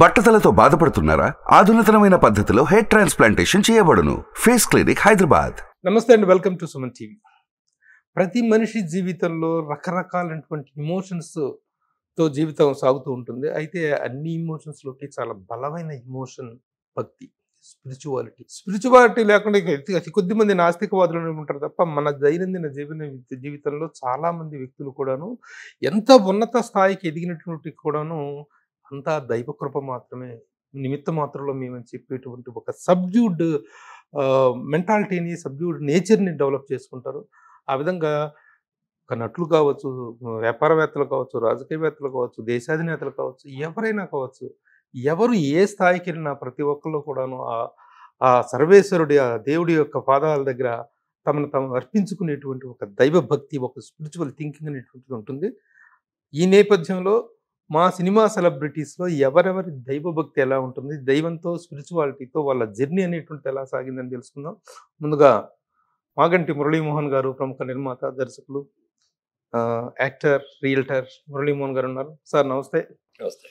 బట్టతలతో బాధపడుతున్నారా ఆధునతనమైన పద్ధతిలో హెయిర్ ట్రాన్స్ప్లాంటేషన్ చేయబడును ఫేస్ క్లినిక్ హైదరాబాద్ నమస్తే అండి వెల్కమ్ టు సుమన్ టీవీ ప్రతి మనిషి జీవితంలో రకరకాలైనటువంటి ఇమోషన్స్ తో జీవితం సాగుతూ ఉంటుంది అయితే అన్ని ఇమోషన్స్లోకి చాలా బలమైన ఇమోషన్ భక్తి స్పిరిచువాలిటీ స్పిరిచువాలిటీ లేకుండా అతి కొద్ది మంది నాస్తికవాదులు ఉంటారు తప్ప మన దైనందిన జీవన జీవితంలో చాలామంది వ్యక్తులు కూడాను ఎంత ఉన్నత స్థాయికి ఎదిగినటువంటి కూడాను అంతా దైవకృప మాత్రమే నిమిత్త మాత్రంలో మేము చెప్పేటువంటి ఒక సబ్జ్యూడ్ మెంటాలిటీని సబ్జ్యూడ్ నేచర్ని డెవలప్ చేసుకుంటారు ఆ విధంగా ఒక నటులు కావచ్చు వ్యాపారవేత్తలు కావచ్చు రాజకీయవేత్తలు కావచ్చు దేశాధినేతలు కావచ్చు ఎవరైనా కావచ్చు ఎవరు ఏ స్థాయికి వెళ్ళినా ప్రతి ఒక్కళ్ళు కూడాను ఆ సర్వేశ్వరుడి ఆ దేవుడి యొక్క పాదాల దగ్గర తమను తమ అర్పించుకునేటువంటి ఒక దైవభక్తి ఒక స్పిరిచువల్ థింకింగ్ అనేటువంటిది ఉంటుంది ఈ నేపథ్యంలో మా సినిమా సెలబ్రిటీస్లో ఎవరెవరి దైవభక్తి ఎలా ఉంటుంది దైవంతో స్పిరిచువాలిటీతో వాళ్ళ జర్నీ అనేటువంటిది ఎలా సాగిందని తెలుసుకుందాం ముందుగా మాగంటి మురళీమోహన్ గారు ప్రముఖ నిర్మాత దర్శకులు యాక్టర్ రియల్టర్ మురళీమోహన్ గారు ఉన్నారు సార్ నమస్తే నమస్తే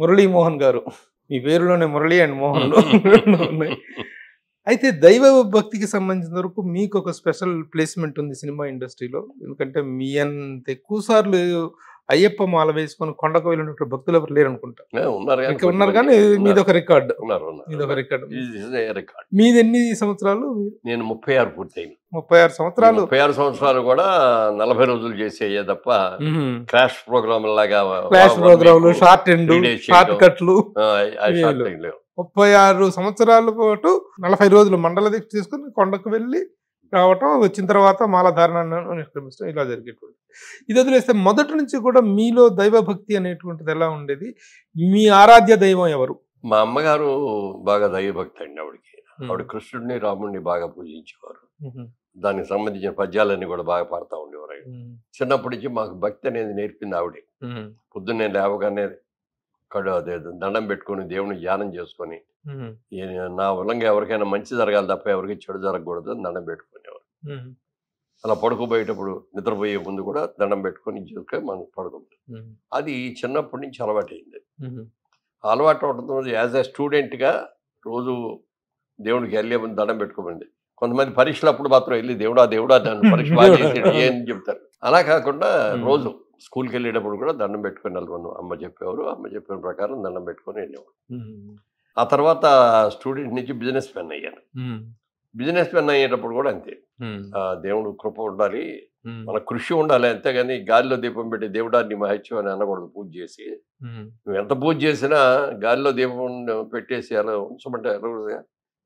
మురళీమోహన్ గారు మీ పేరులోనే మురళీ అండ్ మోహన్ ఉన్నాయి అయితే దైవ భక్తికి సంబంధించిన వరకు మీకు ఒక స్పెషల్ ప్లేస్మెంట్ ఉంది సినిమా ఇండస్ట్రీలో ఎందుకంటే మీ అంత ఎక్కువ సార్లు అయ్యప్ప మాల వేసుకొని కొండకు వెళ్ళినటువంటి భక్తులు ఎవరు లేరు అనుకుంటారు ఉన్నారు ఉన్నారు కానీ మీది ఒక రికార్డు మీది ఒక రికార్డు ఎన్ని సంవత్సరాలు నేను ముప్పై ఆరు పూర్తయింది ముప్పై ఆరు సంవత్సరాలు ముప్పై ఆరు సంవత్సరాలు కూడా నలభై రోజులు చేసేయే తప్ప క్రాష్ ప్రోగ్రామ్ లాగా crash programme short end short కట్లు ముప్పై ఆరు సంవత్సరాల పాటు నలభై రోజులు మండల దీక్ష తీసుకుని కొండకు వెళ్ళి రావటం వచ్చిన తర్వాత మాల ధారణను నిష్క్రమించడం ఇలా జరిగేటువంటి ఇది వదిలేస్తే మొదటి నుంచి కూడా మీలో దైవభక్తి అనేటువంటిది ఎలా ఉండేది మీ ఆరాధ్య దైవం ఎవరు మా అమ్మగారు బాగా దైవభక్తి అండి ఆవిడకి ఆవిడ కృష్ణుడిని రాముడిని బాగా పూజించేవారు దానికి సంబంధించిన పద్యాలన్నీ కూడా బాగా పాడుతూ ఉండేవారు చిన్నప్పటి నుంచి మాకు భక్తి అనేది నేర్పింది ఆవిడే పొద్దున్నే లేవగానే కడు అదే దండం పెట్టుకొని దేవుని ధ్యానం చేసుకొని నా వలంగా ఎవరికైనా మంచి జరగాలి తప్ప ఎవరికి చెడు జరగకూడదు అని దండం పెట్టుకునేవారు అలా పడుకోబోయేటప్పుడు నిద్రపోయే ముందు కూడా దండం పెట్టుకొని చేసుకొని మనం పడుకుంటాం అది చిన్నప్పటి నుంచి అలవాటైంది అలవాటు అవడంతో యాజ్ ఎ స్టూడెంట్గా రోజు దేవుడికి వెళ్ళే ముందు దండం పెట్టుకోమండి కొంతమంది పరీక్షలు అప్పుడు మాత్రం వెళ్ళి దేవుడా దేవుడా దాన్ని పరీక్ష బాగా ఏం చెప్తారు అలా కాకుండా రోజు స్కూల్కి వెళ్ళేటప్పుడు కూడా దండం పెట్టుకొని వెళ్ళమను అమ్మ చెప్పేవారు అమ్మ చెప్పిన ప్రకారం దండం పెట్టుకొని వెళ్ళేవాడు ఆ తర్వాత స్టూడెంట్ నుంచి బిజినెస్ మెన్ అయ్యాను బిజినెస్ మెన్ అయ్యేటప్పుడు కూడా అంతే దేవుడు కృప ఉండాలి మన కృషి ఉండాలి అంతేగాని గాలిలో దీపం పెట్టి దేవుడాన్ని నీ మహత్యం అని అనకూడదు పూజ చేసి నువ్వు ఎంత పూజ చేసినా గాలిలో దీపం పెట్టేసి అలా ఉంచమంటే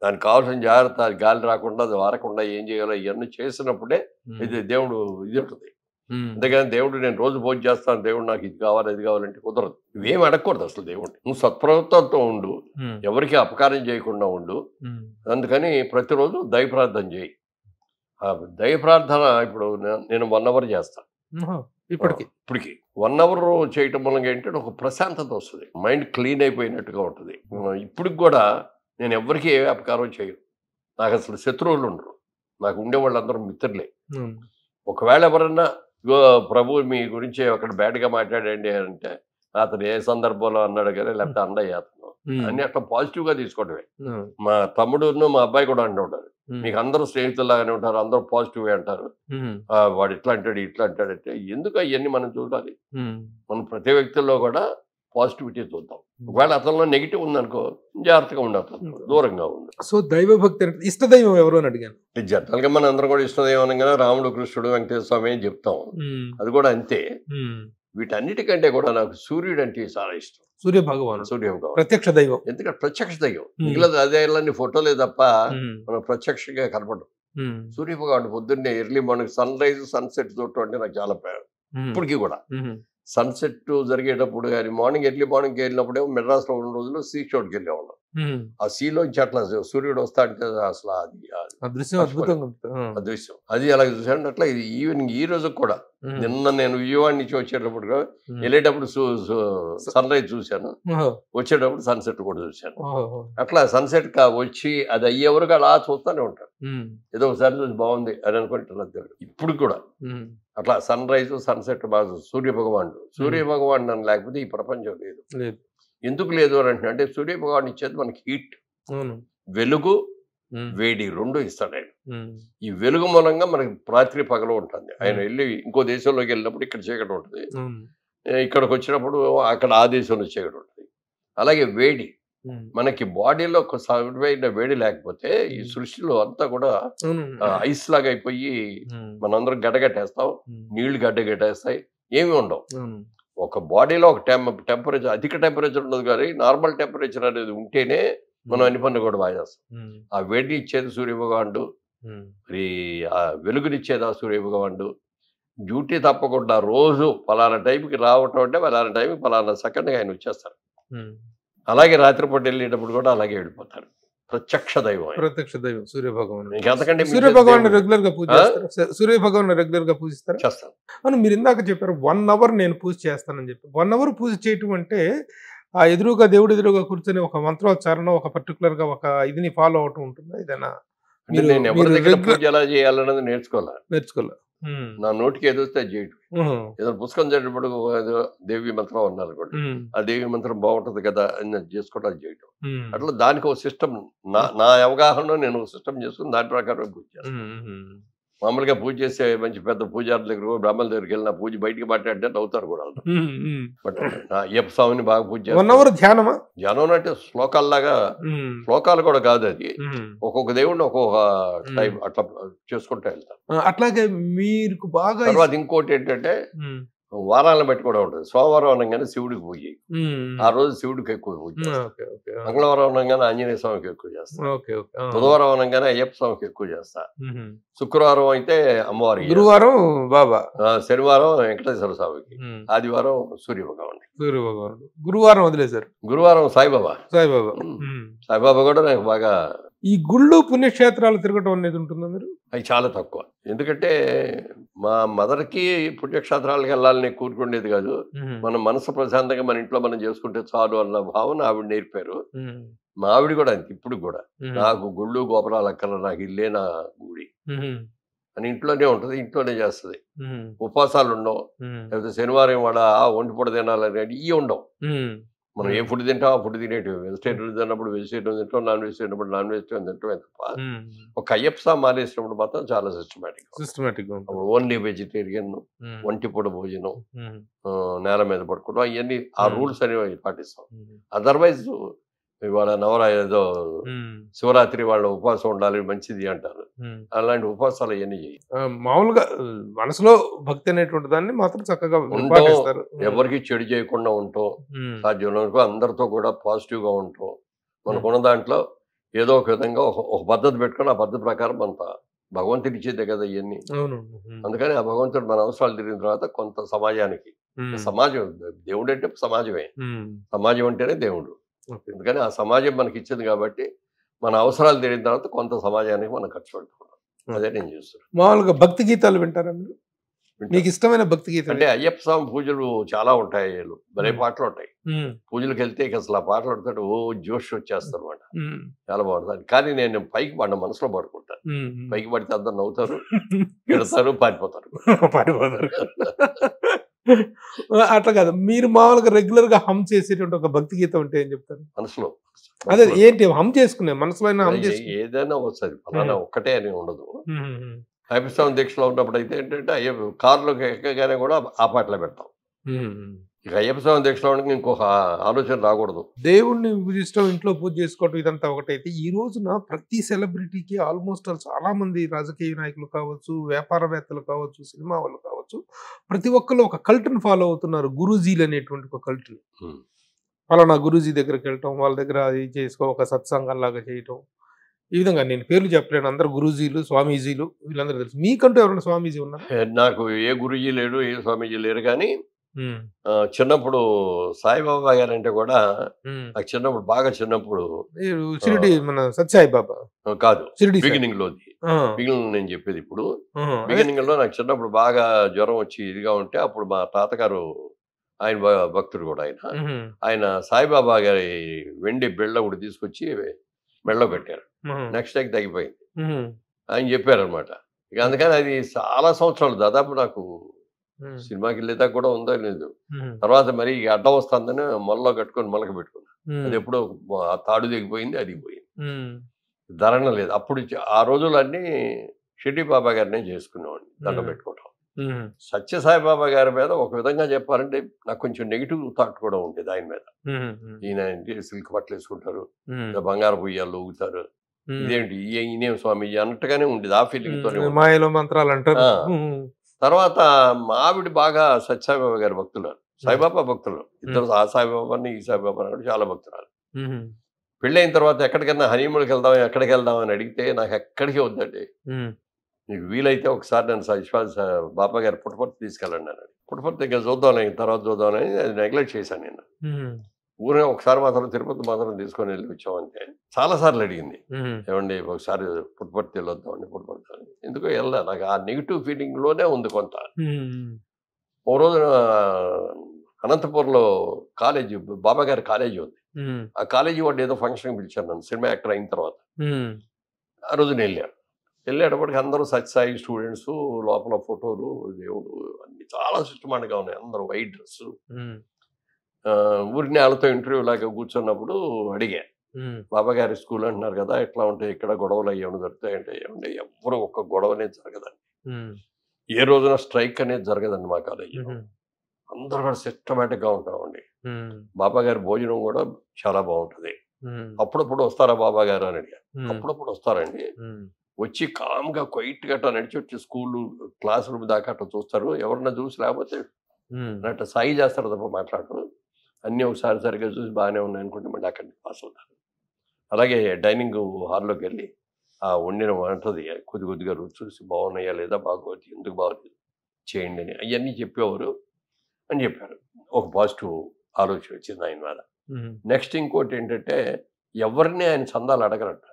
దానికి కావాల్సిన జాగ్రత్త గాలి రాకుండా వారకుండా ఏం చేయాలో ఇవన్నీ చేసినప్పుడే ఇది దేవుడు ఇది ఉంటుంది అంతేగాని దేవుడు నేను రోజు భోజనం చేస్తాను దేవుడు నాకు ఇది కావాలి అది కావాలంటే కుదరదు నువ్వేం అడగకూడదు అసలు దేవుడిని నువ్వు సత్ప్రవృత్తంతో ఉండు ఎవరికి అపకారం చేయకుండా ఉండు అందుకని ప్రతిరోజు దయ ప్రార్థన చేయి దయ ప్రార్థన ఇప్పుడు నేను వన్ అవర్ చేస్తాను ఇప్పటికి ఇప్పటికి వన్ అవర్ చేయటం వల్ల ఏంటంటే ఒక ప్రశాంతత వస్తుంది మైండ్ క్లీన్ అయిపోయినట్టుగా ఉంటుంది ఇప్పటికి కూడా నేను ఎవరికి ఏ అపకారం చేయను నాకు అసలు శత్రువులు ఉండరు నాకు ఉండే వాళ్ళందరూ మిత్రులే ఒకవేళ ఎవరన్నా ఇగో ప్రభు మీ గురించి ఒకటి బ్యాడ్గా మాట్లాడండి అంటే అతను ఏ సందర్భంలో అన్నాడు కదా లేకపోతే అండయ్య అతను అన్ని అట్లా పాజిటివ్ గా తీసుకోవటమే మా తమ్ముడును మా అబ్బాయి కూడా అంటూ ఉంటారు మీకు అందరూ స్నేహితులాగానే ఉంటారు అందరూ పాజిటివ్ అంటారు వాడు ఇట్లా అంటాడు ఇట్లా అంటాడు అంటే ఎందుకు అవన్నీ మనం చూడాలి మన ప్రతి వ్యక్తుల్లో కూడా పాజిటివిటీ చూద్దాం ఒకవేళ అతనిలో నెగిటివ్ ఉందనుకో జాగ్రత్తగా ఉండు అతను దూరంగా ఉంది సో భక్తి ఇష్టదైవం ఎవరు అని అడిగాను జనరల్గా మన అందరం కూడా ఇష్టదైవం అనగానే రాముడు కృష్ణుడు వెంకటేశ్వర స్వామి అని చెప్తాం అది కూడా అంతే వీటన్నిటికంటే కూడా నాకు సూర్యుడు అంటే చాలా ఇష్టం సూర్య భగవాన్ సూర్య భగవాన్ ప్రత్యక్ష దైవం ఎందుకంటే ప్రత్యక్ష దైవం మిగిలిన అదే ఇలాంటి ఫోటోలే తప్ప మనం ప్రత్యక్షంగా కనపడం సూర్య భగవాన్ పొద్దున్నే early morning sunrise sunset చూడటం అంటే నాకు చాలా ఇప్పటికీ కూడా సన్సెట్ జరిగేటప్పుడు కానీ మార్నింగ్ ఎర్లీ మార్నింగ్ వెళ్ళినప్పుడే మెడ్రాస్లో ఉన్న రోజుల్లో సీ చోటుకి వెళ్ళేవాళ్ళం ఆ సీ నుంచి అట్లా సూర్యుడు వస్తా అంటే అసలు అది అదృశ్యం అది అలా చూసాను అట్లా ఇది ఈవినింగ్ ఈ రోజు కూడా నిన్న నేను విజయవాడ నుంచి వచ్చేటప్పుడు వెళ్ళేటప్పుడు సన్ రైజ్ చూశాను వచ్చేటప్పుడు సన్సెట్ కూడా చూశాను అట్లా సన్సెట్ కా వచ్చి అది అయ్యే వరకు అలా చూస్తూనే ఉంటాను ఏదో ఒకసారి చూసి బాగుంది అని అనుకుంటున్నాను ఇప్పుడు కూడా అట్లా సన్ రైజ్ సన్సెట్ బాజు సూర్య భగవానుడు సూర్య భగవానుడు అని లేకపోతే ఈ ప్రపంచం లేదు ఎందుకు లేదు అని అంటే అంటే సూర్య భగవాన్ ఇచ్చేది మనకి హీట్ వెలుగు వేడి రెండు ఇస్తాడు ఆయన ఈ వెలుగు మూలంగా మనకి రాత్రి పగలు ఉంటుంది ఆయన వెళ్ళి ఇంకో దేశంలోకి వెళ్ళినప్పుడు ఇక్కడ చీకటి ఉంటుంది ఇక్కడికి వచ్చినప్పుడు అక్కడ ఆ దేశంలో చీకటి ఉంటుంది అలాగే వేడి మనకి బాడీలో ఒక సమైన వేడి లేకపోతే ఈ సృష్టిలో అంతా కూడా ఐస్ లాగా అయిపోయి మనందరం గడ్డగట్టేస్తాం నీళ్లు గడ్డగట్టేస్తాయి ఏమి ఉండవు ఒక బాడీలో ఒక టెం టెంపరేచర్ అధిక టెంపరేచర్ ఉండదు కానీ నార్మల్ టెంపరేచర్ అనేది ఉంటేనే మనం అన్ని పనులు కూడా బాగా చేస్తాం ఆ వేడిని ఇచ్చేది సూర్యభగవానుడు మరి ఆ వెలుగునిచ్చేది ఆ సూర్యభగవానుడు డ్యూటీ తప్పకుండా రోజు పలానా టైంకి రావటం అంటే పలానా టైంకి పలానా సెకండ్గా ఆయన వచ్చేస్తారు అలాగే రాత్రిపూట వెళ్ళేటప్పుడు కూడా అలాగే వెళ్ళిపోతారు ప్రత్యక్ష దైవం ప్రత్యక్ష దైవం సూర్య భగవాన్ ఎంతకంటే రెగ్యులర్ గా పూజ సూర్య భగవాన్ రెగ్యులర్ గా పూజిస్తారు చేస్తాను మీరు ఇందాక చెప్పారు వన్ అవర్ నేను పూజ చేస్తానని చెప్పి వన్ అవర్ పూజ చేయటం అంటే ఆ ఎదురుగా దేవుడు ఎదురుగా కూర్చొని ఒక మంత్రోచ్చారణ ఒక పర్టికులర్ గా ఒక ఇదిని ఫాలో అవటం ఉంటుందా ఏదైనా చేయాలన్నది నేర్చుకోవాలి నేర్చుకోవాలి నా నోటికి ఏదో వస్తే చేయటం ఏదో పుస్తకం ఏదో దేవి మంత్రం అన్నారు అనుకోండి ఆ దేవి మంత్రం బాగుంటది కదా అని చేసుకోవడం చేయటం అట్లా దానికి ఒక సిస్టమ్ నా నా అవగాహన నేను ఒక సిస్టమ్ చేసుకుని దాని ప్రకారం గుర్తి మామూలుగా పూజ చేసే మంచి పెద్ద పూజారుల దగ్గర బ్రహ్మల దగ్గరికి వెళ్ళిన పూజ బయటికి మాట్లాడితే అవుతారు కూడా వాళ్ళు అయ్యప్ప స్వామిని బాగా పూజ చేస్తారు ధ్యానమా ధ్యానం అంటే శ్లోకాల్లాగా శ్లోకాలు కూడా కాదు అది ఒక్కొక్క దేవుడిని ఒక్కొక్క టైం అట్లా చేసుకుంటా వెళ్తారు అట్లాగే మీరు బాగా తర్వాత ఇంకోటి ఏంటంటే వారాలను పెట్టుకోవడం ఉంటుంది సోమవారం అనగానే శివుడికి పూజ ఆ రోజు శివుడికి ఎక్కువ పూజ మంగళవారం అనగానే ఆంజనేయ స్వామికి ఎక్కువ చేస్తా బుధవారం అనగానే అయ్యప్ప స్వామికి ఎక్కువ చేస్తా శుక్రవారం అయితే అమ్మవారికి గురువారం బాబా శనివారం వెంకటేశ్వర స్వామికి ఆదివారం సూర్య భగవాన్ సూర్య భగవాన్ గురువారం వదిలేశారు గురువారం సాయిబాబా సాయిబాబా సాయిబాబా కూడా నాకు బాగా ఈ గుళ్ళు పుణ్యక్షేత్రాలు తిరగటం అనేది ఉంటుంది మీరు అవి చాలా తక్కువ ఎందుకంటే మా మదర్కి పుణ్యక్షేత్రాలకు వెళ్ళాలని కోరుకునేది కాదు మన మనసు ప్రశాంతంగా మన ఇంట్లో మనం చేసుకుంటే చాలు అన్న భావన ఆవిడ నేర్పారు మా ఆవిడ కూడా అంతే ఇప్పుడు కూడా నాకు గుళ్ళు గోపురాలు అక్కడ నాకు ఇల్లే నా గుడి అని ఇంట్లోనే ఉంటుంది ఇంట్లోనే చేస్తుంది ఉపవాసాలు ఉండవు లేకపోతే శనివారం వాడ పొడ తినాలని ఇవి ఉండవు మనం ఏ ఫుడ్ తింటాం ఆ ఫుడ్ తినేటివి వెజిటేరియన్ తిన్నప్పుడు వెజిటేరియన్ తింటాం నాన్ వెజిటేరియన్ నాన్ వెజిటేరియన్ తింటాం తప్ప ఒక అయ్యప్సా మానేసినప్పుడు మాత్రం చాలా సిస్టమేటిక్ సిస్టమేటిక్ ఓన్లీ వెజిటేరియన్ ఒంటిపూట భోజనం నేల మీద పడుకోవడం అవన్నీ ఆ రూల్స్ అనేవి పాటిస్తాం అదర్వైజ్ ఇవాళ నవరా శివరాత్రి వాళ్ళ ఉపవాసం ఉండాలి మంచిది అంటారు అలాంటి ఉపవాసాలు అవన్నీ మామూలుగా మనసులో భక్తి అనేటువంటి దాన్ని మాత్రం చక్కగా ఎవరికి చెడు చేయకుండా ఉంటాం సాధ్యం అందరితో కూడా పాజిటివ్ గా ఉంటాం మనకున్న దాంట్లో ఏదో ఒక విధంగా ఒక పద్ధతి పెట్టుకొని ఆ పద్ధతి ప్రకారం అంతా భగవంతుడి ఇచ్చేదే కదా ఇవన్నీ అందుకని ఆ భగవంతుడు మన అవసరాలు తిరిగిన తర్వాత కొంత సమాజానికి సమాజం దేవుడు అంటే సమాజమే సమాజం అంటేనే దేవుడు ఎందుకని ఆ సమాజం మనకి ఇచ్చింది కాబట్టి మన అవసరాలు తీరిన తర్వాత కొంత సమాజానికి మనం ఖర్చు పెట్టుకున్నాం అదే నేను చూస్తున్నాను మామూలుగా భక్తి గీతాలు వింటారా మీరు నీకు ఇష్టమైన భక్తి గీతం అంటే అయ్యప్ప స్వామి పూజలు చాలా ఉంటాయి భలే పాటలు ఉంటాయి పూజలకు వెళ్తే అసలు ఆ పాటలు పడతాడు ఓ జోష్ వచ్చేస్తారు అనమాట చాలా బాగుంటుంది కానీ నేను పైకి పడిన మనసులో పడుకుంటాను పైకి పడితే అందరు నవ్వుతారు పెడతారు పారిపోతారు పారిపోతారు అట్లా కాదు మీరు మామూలుగా రెగ్యులర్ గా హమ్ చేసేటువంటి ఒక భక్తి గీతం ఉంటే ఏం చెప్తారు మనసులో అదే ఏంటి హమ్ చేసుకునే మనసులో అయినా హమ్ చేసుకుని ఏదైనా వస్తుంది అలానే ఒక్కటే అని ఉండదు అభిస్వామి దీక్షలో ఉన్నప్పుడు అయితే ఏంటంటే అయ్యో కారులోకి ఎక్కగానే కూడా ఆ పాటలో పెడతాం ఇక అయ్యప్ప స్వామి ఇంకొక ఆలోచన రాకూడదు దేవుడిని విభజిస్తాం ఇంట్లో పూజ చేసుకోవడం ఇదంతా ఒకటైతే ఈ రోజున ప్రతి సెలబ్రిటీకి ఆల్మోస్ట్ చాలా మంది రాజకీయ నాయకులు కావచ్చు వ్యాపారవేత్తలు కావచ్చు సినిమా వాళ్ళు కావచ్చు ప్రతి ఒక్కళ్ళు ఒక కల్ట్ని ఫాలో అవుతున్నారు గురూజీలు అనేటువంటి ఒక కల్ట్ని ఫలానా గురూజీ దగ్గరికి వెళ్ళటం వాళ్ళ దగ్గర అది చేసుకో ఒక సత్సంగంలాగా చేయటం ఈ విధంగా నేను పేర్లు చెప్పలేను అందరు గురూజీలు స్వామీజీలు వీళ్ళందరూ తెలుసు మీకంటూ ఎవరైనా స్వామీజీ ఉన్నారు నాకు ఏ గురూజీ లేడు ఏ స్వామీజీ లేరు కానీ చిన్నప్పుడు సాయిబాబా గారు అంటే కూడా నాకు చిన్నప్పుడు బాగా చిన్నప్పుడు షిరిడి మన సత్యసాయిబాబా కాదు బిగినింగ్ లోది బిగినింగ్ నేను చెప్పేది ఇప్పుడు బిగినింగ్ లో నాకు చిన్నప్పుడు బాగా జ్వరం వచ్చి ఇదిగా ఉంటే అప్పుడు మా తాతగారు ఆయన భక్తుడు కూడా ఆయన ఆయన సాయిబాబా గారి వెండి బిళ్ళ కూడా తీసుకొచ్చి మెళ్ళ పెట్టారు నెక్స్ట్ టైం తగ్గిపోయింది ఆయన చెప్పారనమాట ఇక అందుకని అది చాలా సంవత్సరాలు దాదాపు నాకు సినిమాకి వెళ్ళేదా కూడా ఉందో లేదు తర్వాత మరి ఈ అడ్డం వస్తుందని మొల్లో కట్టుకొని మొలక పెట్టుకున్నా అది ఎప్పుడో తాడు దిగిపోయింది అది పోయింది ధరణ లేదు అప్పుడు ఆ రోజులన్నీ షెట్టి బాబా గారినే చేసుకునేవాడిని దండ పెట్టుకోవటం సత్యసాయి బాబా గారి మీద ఒక విధంగా చెప్పాలంటే నాకు కొంచెం నెగిటివ్ థాట్ కూడా ఉండేది ఆయన మీద ఈయన సిల్క్ బట్టలు వేసుకుంటారు బంగారు పొయ్యాలు ఊగుతారు ఇదేంటి ఈయనేం స్వామి అన్నట్టుగానే ఉండేది ఆ ఫీలింగ్ తో మాయలో మంత్రాలు అంటారు తర్వాత ఆవిడ బాగా సత్యసాయిబాబా గారి భక్తులు సాయిబాబా భక్తులు ఇద్దరు ఆ సాయిబాబాని ఈ సాయిబాబా కూడా చాలా భక్తురాలు పెళ్ళైన తర్వాత ఎక్కడికైనా హనీమూల్కి వెళ్దాం ఎక్కడికి వెళ్దాం అని అడిగితే నాకు ఎక్కడికి వద్దండి నీకు వీలైతే ఒకసారి నేను విశ్వాస బాబా గారు పుట్టపర్తి తీసుకెళ్ళండి అని పుట్టపర్తి ఇంకా చూద్దాం తర్వాత చూద్దామని అది నెగ్లెక్ట్ చేశాను నేను ఊరే ఒకసారి మాత్రం తిరుపతి మాత్రం తీసుకొని వెళ్ళి వచ్చామంటే అంతే చాలాసార్లు అడిగింది ఏమండి ఒకసారి పుట్టపర్తి వెళ్ళొద్దాం అండి ఎందుకో వెళ్ళా నాకు ఆ నెగిటివ్ ఫీలింగ్లోనే ఉంది కొంత ఓ రోజు అనంతపురంలో కాలేజీ బాబా గారి కాలేజీ ఉంది ఆ కాలేజీ వాడు ఏదో ఫంక్షన్ పిలిచాను నన్ను సినిమా యాక్టర్ అయిన తర్వాత ఆ రోజు నేను వెళ్ళాను వెళ్ళేటప్పటికి అందరూ సత్యసాయి స్టూడెంట్స్ లోపల ఫోటోలు దేవుడు అన్ని చాలా సిస్టమాటిక్గా ఉన్నాయి అందరూ వైట్ డ్రెస్ ఊరిని వాళ్ళతో ఇంటర్వ్యూ లాగా కూర్చున్నప్పుడు అడిగా బాబా గారి స్కూల్ అంటున్నారు కదా ఎట్లా ఉంటాయి ఇక్కడ గొడవలు అయ్యేమని జరుగుతాయంటే ఏమంటే ఎవరు ఒక్క గొడవ అనేది జరగదండి ఏ రోజున స్ట్రైక్ అనేది జరగదండి మా కాలేజీలో అందరూ కూడా సిస్టమేటిక్ గా ఉంటామండి బాబా గారి భోజనం కూడా చాలా బాగుంటది అప్పుడప్పుడు వస్తారా బాబా గారు అని అడిగారు అప్పుడప్పుడు వస్తారండి వచ్చి కామ్గా క్వైట్ గట్టా నడిచి వచ్చి స్కూల్ క్లాస్ రూమ్ దాకా అట్లా చూస్తారు ఎవరన్నా చూసి లేకపోతే అట్లా సాయి చేస్తారు తప్ప మాట్లాడరు అన్నీ ఒకసారి సరిగ్గా చూసి బాగానే ఉన్నాయనుకుంటే మళ్ళీ అక్కడికి పాస్ అలాగే డైనింగ్ హాల్లోకి వెళ్ళి ఆ వండిన వంటది కొద్ది కొద్దిగా రుచి చూసి బాగున్నాయా లేదా బాగోవచ్చు ఎందుకు బాగోలేదు చేయండి అని అవన్నీ చెప్పేవారు అని చెప్పారు ఒక పాజిటివ్ ఆలోచన వచ్చింది ఆయన మీద నెక్స్ట్ ఇంకోటి ఏంటంటే ఎవరిని ఆయన చందాలు అడగరట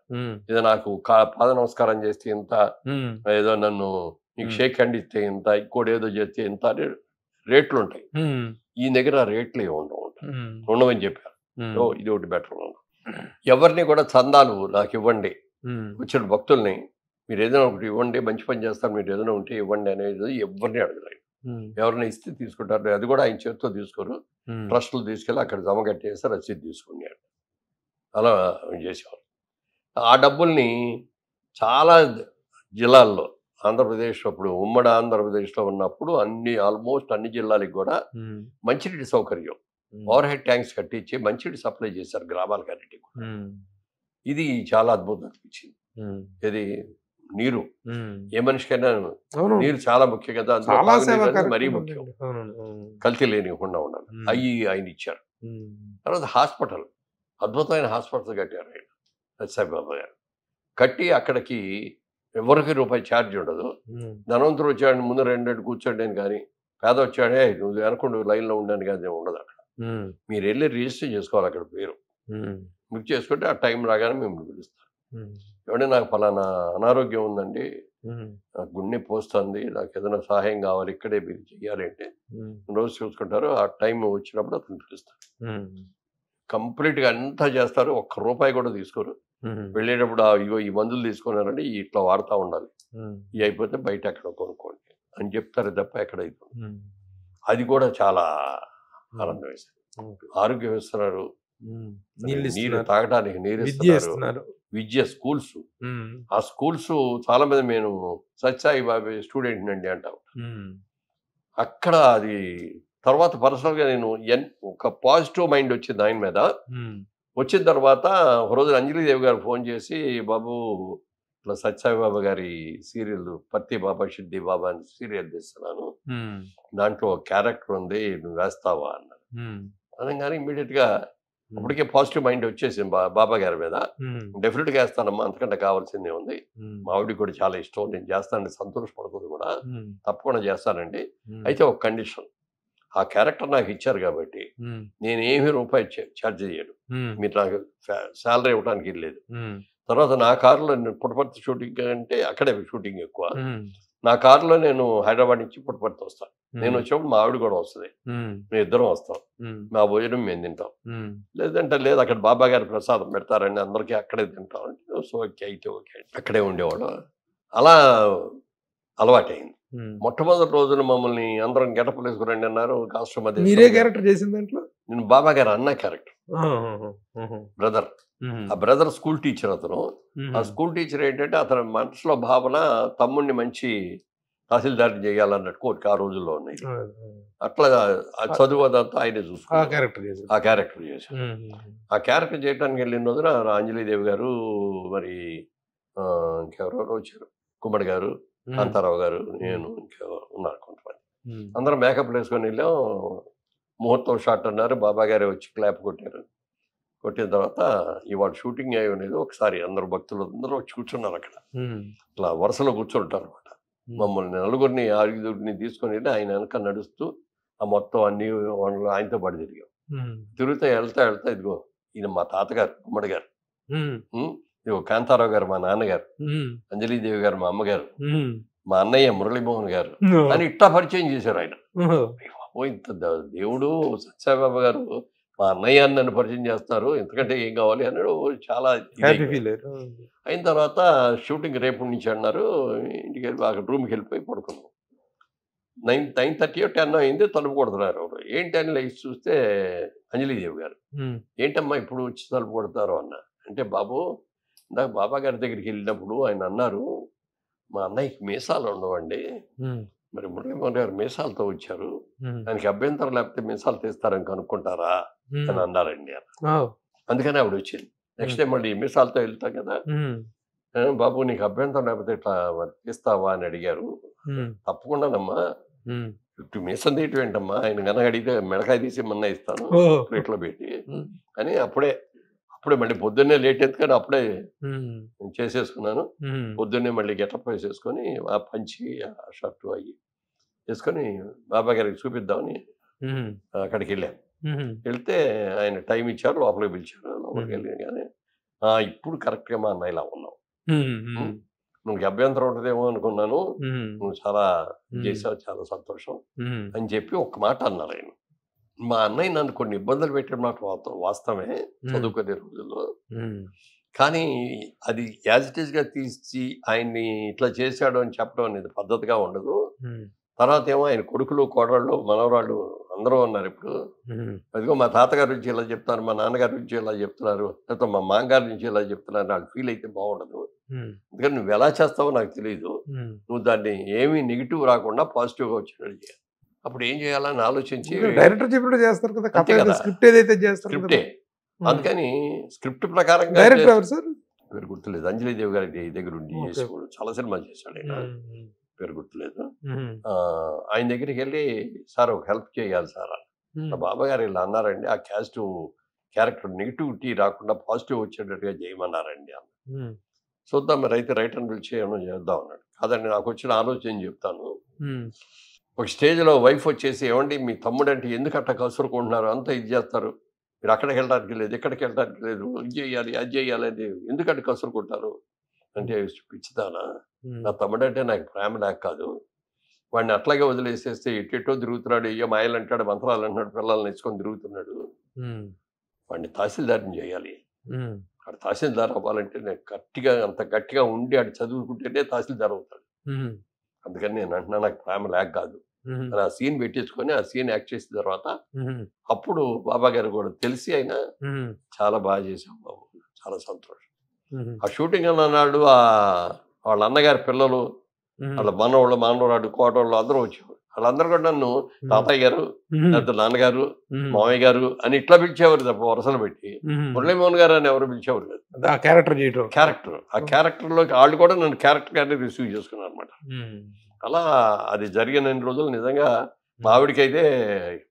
ఏదో నాకు పాద నమస్కారం చేస్తే ఇంత ఏదో నన్ను నీకు షేక్ హ్యాండ్ ఇస్తే ఇంత ఇంకోటి ఏదో చేస్తే ఇంత రేట్లు ఉంటాయి ఈ దగ్గర రేట్లు ఉండవు ఉండవని చెప్పారు ఇది ఒకటి బెటర్ ఉండవు ఎవరిని కూడా చందాలు నాకు ఇవ్వండి వచ్చిన భక్తుల్ని మీరు ఏదైనా ఒకటి ఇవ్వండి మంచి పని చేస్తారు మీరు ఏదైనా ఉంటే ఇవ్వండి అనేది ఎవరిని అడగలేదు ఎవరిని ఇస్తే తీసుకుంటారు అది కూడా ఆయన చేతితో తీసుకోరు ట్రస్టులు తీసుకెళ్ళి అక్కడ జమ కట్టేసి రసీదు తీసుకుని అలా చేసేవారు ఆ డబ్బుల్ని చాలా జిల్లాల్లో ఆంధ్రప్రదేశ్ అప్పుడు ఉమ్మడి ఆంధ్రప్రదేశ్లో ఉన్నప్పుడు అన్ని ఆల్మోస్ట్ అన్ని జిల్లాలకు కూడా మంచినీటి సౌకర్యం ఓవర్ హెడ్ ట్యాంక్స్ కట్టించి మంచి సప్లై చేశారు గ్రామాలకు అన్నిటి ఇది చాలా అద్భుతం అనిపించింది ఇది నీరు ఏ మనిషికైనా నీరు చాలా ముఖ్యం కదా మరీ ముఖ్యం కల్తీ లేనికుండా ఉండాలి అయ్యి ఆయన ఇచ్చారు తర్వాత హాస్పిటల్ అద్భుతమైన హాస్పిటల్ కట్టారు ఆయన సత్యబాబు గారు కట్టి అక్కడికి ఎవరికి రూపాయి ఛార్జ్ ఉండదు ధనవంతుడు వచ్చాడు ముందు రెండు రెండు కూర్చోండి కానీ పేద వచ్చాడే నువ్వు అనుకుంటు లైన్లో ఉండడానికి కానీ ఉండదు అక్కడ మీరు వెళ్ళి రిజిస్టర్ చేసుకోవాలి అక్కడ పేరు బుక్ చేసుకుంటే ఆ టైం రాగానే మిమ్మల్ని పిలుస్తారు ఏమంటే నాకు ఫలానా అనారోగ్యం ఉందండి నాకు గుండె పోస్తుంది నాకు ఏదైనా సహాయం కావాలి ఇక్కడే మీరు చెయ్యాలి అంటే రోజు చూసుకుంటారు ఆ టైం వచ్చినప్పుడు అతను పిలుస్తారు కంప్లీట్గా అంతా చేస్తారు ఒక్క రూపాయి కూడా తీసుకోరు వెళ్ళేటప్పుడు ఇగో ఈ మందులు తీసుకున్నారంటే ఇట్లా వాడుతూ ఉండాలి ఇవి అయిపోతే బయట ఎక్కడ కొనుక్కోండి అని చెప్తారు తప్ప ఎక్కడ అది కూడా చాలా ఆనందం వేశారు ఆరోగ్య ఇస్తున్నారు నీరు తాగడానికి నీరు ఇస్తున్నారు విద్య స్కూల్స్ ఆ స్కూల్స్ చాలా మంది నేను సత్యాయి బాబే స్టూడెంట్ అండి అంటాం అక్కడ అది తర్వాత పర్సనల్ గా నేను ఎన్ ఒక పాజిటివ్ మైండ్ వచ్చింది ఆయన మీద వచ్చిన తర్వాత ఒక రోజు అంజలిదేవి గారు ఫోన్ చేసి బాబు మన సత్యసాయిబాబా గారి సీరియల్ పత్తి బాబా షెడ్డి బాబా అని సీరియల్ తీస్తున్నాను దాంట్లో క్యారెక్టర్ ఉంది నువ్వు వేస్తావా అన్నారు అనగానే ఇమ్మీడియట్ గా ఇప్పటికే పాజిటివ్ మైండ్ వచ్చేసింది బాబా గారి మీద డెఫినెట్ గా వేస్తానమ్మా అంతకంటే కావాల్సిందే ఉంది మా ఆవిడ కూడా చాలా ఇష్టం నేను చేస్తానండి సంతోషపడుతుంది కూడా తప్పకుండా చేస్తానండి అయితే ఒక కండిషన్ ఆ క్యారెక్టర్ నాకు ఇచ్చారు కాబట్టి నేను ఏమి రూపాయి ఛార్జ్ చేయను మీరు నాకు శాలరీ ఇవ్వడానికి లేదు తర్వాత నా కారులో నేను పుట్టపర్తి షూటింగ్ అంటే అక్కడే షూటింగ్ ఎక్కువ నా కారులో నేను హైదరాబాద్ నుంచి పుట్టపర్తి వస్తాను నేను వచ్చేప్పుడు మా ఆవిడ కూడా వస్తుంది మేము ఇద్దరం వస్తాం మా భోజనం మేము తింటాం లేదంటే లేదు అక్కడ బాబా గారి ప్రసాదం పెడతారండి అందరికీ అక్కడే తింటాం అంటే సో ఓకే అయితే ఓకే అక్కడే ఉండేవాడు అలా అలవాటైంది మొట్టమొదటి రోజున మమ్మల్ని అందరం గెటపలు వేసుకురండి అన్నారు కాస్ట్యూమ్ మీరే క్యారెక్టర్ చేసిన దాంట్లో నేను బాబా గారు అన్న క్యారెక్టర్ బ్రదర్ ఆ బ్రదర్ స్కూల్ టీచర్ అతను ఆ స్కూల్ టీచర్ ఏంటంటే అతని మనసులో భావన తమ్ముడిని మంచి తహసీల్దార్ చేయాలన్నట్టు కోరిక ఆ రోజుల్లో ఉన్నాయి అట్లా చదువు అదంతా ఆయనే చూసుకున్నారు ఆ క్యారెక్టర్ చేశారు ఆ క్యారెక్టర్ చేయడానికి వెళ్ళిన రోజున అంజలిదేవి గారు మరి ఇంకెవరెవరు వచ్చారు కుమ్మడి గారు కాంతారావు గారు నేను ఇంకెవరు ఉన్నారు కొంతమంది అందరం మేకప్ వేసుకొని వెళ్ళాం ముహూర్తం షాట్ అన్నారు బాబా గారే వచ్చి క్లాప్ కొట్టారు కొట్టిన తర్వాత ఇవాళ షూటింగ్ అయ్యి అనేది ఒకసారి అందరు భక్తులు అందరూ వచ్చి కూర్చున్నారు అక్కడ అట్లా వరుసలో కూర్చుంటారు అనమాట మమ్మల్ని నలుగురిని ఆరుగురిని తీసుకొని ఆయన వెనక నడుస్తూ ఆ మొత్తం అన్ని వనరులు ఆయనతో పాటు తిరిగాం తిరుగుతూ వెళ్తా వెళ్తా ఇదిగో ఈయన మా తాతగారు గుమ్మడి గారు ఇదిగో కాంతారావు గారు మా నాన్నగారు అంజలీదేవి గారు మా అమ్మగారు మా అన్నయ్య మురళీమోహన్ గారు అని ఇట్టా పరిచయం చేశారు ఆయన ఓ ఇంత దేవుడు సత్యాబాబు గారు మా అన్నయ్య నన్ను పరిచయం చేస్తారు ఎందుకంటే ఏం కావాలి అన్నాడు చాలా అయిన తర్వాత షూటింగ్ రేపు నుంచి అన్నారు ఇంటికి వెళ్ళి అక్కడ రూమ్కి వెళ్ళిపోయి పడుకున్నాం నైన్ నైన్ థర్టీ టెన్ అయింది తలుపు కొడుతున్నారు ఏంటి అని లైఫ్ చూస్తే అంజలిదేవి గారు ఏంటమ్మా ఇప్పుడు వచ్చి తలుపు కొడతారు అన్న అంటే బాబు ఇందాక బాబా గారి దగ్గరికి వెళ్ళినప్పుడు ఆయన అన్నారు మా అన్నయ్యకి మీసాలు ఉండవండి మరి మురళీమోహన్ గారు మీసాలతో వచ్చారు దానికి అభ్యంతరం లేకపోతే మీసాలు తీస్తారని కనుక్కుంటారా అని అన్నారండి అందుకని ఆవిడ వచ్చింది నెక్స్ట్ టైం మళ్ళీ మీసాలతో వెళ్తాం కదా బాబు నీకు అభ్యంతరం లేకపోతే ఇట్లా తీస్తావా అని అడిగారు తప్పకుండానమ్మా ఇటు మీసం తీయటం ఏంటమ్మా ఆయన కనుక అడిగితే మిడకాయ తీసి మొన్న ఇస్తాను ప్లేట్లో పెట్టి అని అప్పుడే అప్పుడే మళ్ళీ పొద్దున్నే లేట్ ఎందుకని అప్పుడే చేసేసుకున్నాను పొద్దున్నే మళ్ళీ గెటప్ వేసేసుకొని ఆ పంచి ఆ షర్టు అయ్యి తీసుకొని బాబా గారికి చూపిద్దామని అక్కడికి వెళ్ళాను వెళ్తే ఆయన టైం ఇచ్చారు లోపలికి పిలిచారు లోపలికి వెళ్ళాను కానీ ఇప్పుడు కరెక్ట్గా మా అన్నయ్యలా ఇలా ఉన్నావు నువ్వు అభ్యంతరం ఉంటుందేమో అనుకున్నాను నువ్వు చాలా చేసావు చాలా సంతోషం అని చెప్పి ఒక మాట అన్నారు ఆయన మా అన్నయ్య నన్ను కొన్ని ఇబ్బందులు పెట్టిన మాట వాస్తవమే చదువుకునే రోజుల్లో కానీ అది యాజ్ గా తీసి ఆయన్ని ఇట్లా చేశాడు అని చెప్పడం అనేది పద్ధతిగా ఉండదు తర్వాత ఏమో ఆయన కొడుకులు కోడళ్ళు మనవరాళ్ళు అందరూ ఉన్నారు ఇప్పుడు అదిగో మా తాతగారి నుంచి ఇలా చెప్తున్నారు మా నాన్నగారి నుంచి ఇలా చెప్తున్నారు లేకపోతే మా మామగారి నుంచి ఇలా చెప్తున్నారు వాళ్ళు ఫీల్ అయితే బాగుండదు ఎందుకంటే నువ్వు ఎలా చేస్తావో నాకు తెలియదు నువ్వు దాన్ని ఏమీ నెగిటివ్ రాకుండా పాజిటివ్గా వచ్చినట్టు చేయాలి అప్పుడు ఏం చేయాలని ఆలోచించి డైరెక్టర్ చెప్పినట్టు చేస్తారు కదా స్క్రిప్ట్ ఏదైతే చేస్తారు స్క్రిప్టే అందుకని స్క్రిప్ట్ ప్రకారం డైరెక్టర్ ఎవరు సార్ గుర్తులేదు అంజలిదేవి గారి దగ్గర ఉండి చేసేవాడు చాలా సినిమా చేశాడు పెరుగుట్లేదు ఆయన దగ్గరికి వెళ్ళి సార్ ఒక హెల్ప్ చేయాలి సార్ మా నా బాబాయ్ గారు ఇలా అన్నారండి ఆ క్యాస్ట్ క్యారెక్టర్ నెగిటివిటీ రాకుండా పాజిటివ్ వచ్చేటట్టుగా చేయమన్నారండి అన్న చూద్దాం మరి అయితే రైట్ అండ్ పిలిచి ఏమైనా చేద్దాం అన్నాడు కాదండి నాకు వచ్చిన ఆలోచన చెప్తాను ఒక స్టేజ్లో వైఫ్ వచ్చేసి ఏమండి మీ తమ్ముడు అంటే ఎందుకు అట్ట కసురుకుంటున్నారు అంతా ఇది చేస్తారు మీరు అక్కడికి వెళ్ళడానికి లేదు ఎక్కడికి వెళ్ళడానికి లేదు ఇది చేయాలి అది చేయాలి అది ఎందుకంటే కసురుకుంటారు అంటే పిచ్చిదానా నా తమ్ముడంటే నాకు ప్రేమ నాకు కాదు వాడిని అట్లాగే వదిలేసేస్తే ఎట్టెట్టో తిరుగుతున్నాడు అయ్యో మాయలు అంటాడు మంత్రాలు అంటాడు పిల్లల్ని నేర్చుకొని తిరుగుతున్నాడు వాడిని తహసీల్దార్ని చేయాలి అక్కడ తహసీల్దార్ అవ్వాలంటే నేను గట్టిగా అంత గట్టిగా ఉండి అటు చదువుకుంటేనే తహసీల్దార్ అవుతాడు అందుకని నేను అంటున్నా నాకు ప్రేమ లేక కాదు ఆ సీన్ పెట్టించుకొని ఆ సీన్ యాక్ట్ చేసిన తర్వాత అప్పుడు బాబా గారు కూడా తెలిసి ఆయన చాలా బాగా చేసాం బాబు చాలా సంతోషం ఆ షూటింగ్ అన్నాడు ఆ వాళ్ళ అన్నగారి పిల్లలు వాళ్ళ మనవాళ్ళు మానవాళ్ళు వాళ్ళు అందరూ వచ్చేవారు వాళ్ళందరూ కూడా నన్ను తాతయ్య గారు లేకపోతే నాన్నగారు మామయ్య గారు అని ఇట్లా పిలిచేవారు తప్ప వరుసలు పెట్టి మురళీమోహన్ గారు అని ఎవరు పిలిచేవారు కాదు ఆ క్యారెక్టర్ ఆ క్యారెక్టర్ ఆ క్యారెక్టర్లోకి వాళ్ళు కూడా నన్ను క్యారెక్టర్ గారిని రిసీవ్ చేసుకున్నారు అనమాట అలా అది జరిగిన ఎన్ని రోజులు నిజంగా మావిడికైతే